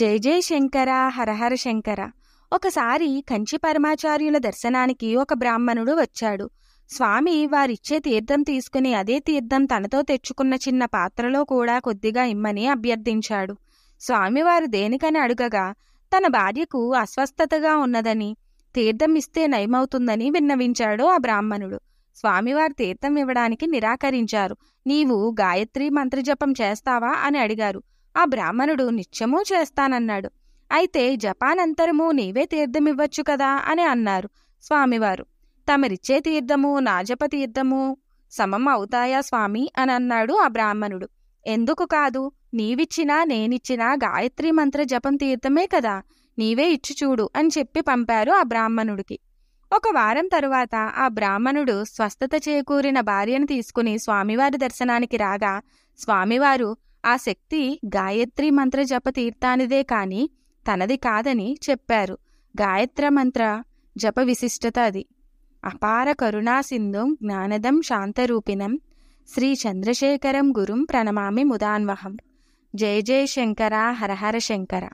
జై జై శంకర హరహర శంకర ఒకసారి కంచి పరమాచార్యుల దర్శనానికి ఒక బ్రాహ్మణుడు వచ్చాడు స్వామి వారిచ్చే తీర్థం తీసుకుని అదే తీర్థం తనతో తెచ్చుకున్న చిన్న పాత్రలో కూడా కొద్దిగా ఇమ్మని అభ్యర్థించాడు స్వామివారు దేనికని అడుగగా తన భార్యకు అస్వస్థతగా ఉన్నదని తీర్థం ఇస్తే నయమవుతుందని విన్నవించాడు ఆ బ్రాహ్మణుడు స్వామివారు తీర్థం ఇవ్వడానికి నిరాకరించారు నీవు గాయత్రి మంత్రజపం చేస్తావా అని అడిగారు ఆ బ్రాహ్మణుడు నిత్యమూ చేస్తానన్నాడు అయితే జపానంతరమూ నీవే తీర్థమివ్వచ్చు కదా అని అన్నారు స్వామివారు తమరిచ్చే తీర్థము నాజప తీర్థము సమం అవుతాయా స్వామి అని అన్నాడు ఆ బ్రాహ్మణుడు ఎందుకు కాదు నీవిచ్చినా నేనిచ్చినా గాయత్రి మంత్ర జపం తీర్థమే కదా నీవే ఇచ్చుచూడు అని చెప్పి పంపారు ఆ బ్రాహ్మణుడికి ఒక వారం తరువాత ఆ బ్రాహ్మణుడు స్వస్థత చేకూరిన భార్యను తీసుకుని స్వామివారి దర్శనానికి రాగా స్వామివారు ఆ శక్తి గాయత్రి మంత్ర జప తీర్థానిదే కాని తనది కాదని చెప్పారు గాయత్ర మంత్ర జప విశిష్టత అది అపార కరుణాసింధుం జ్ఞానదం శాంతరూపిణం శ్రీ చంద్రశేఖరం గురుం ప్రణమామి ముదాన్వహం జయ జయ శంకర హరహర శంకర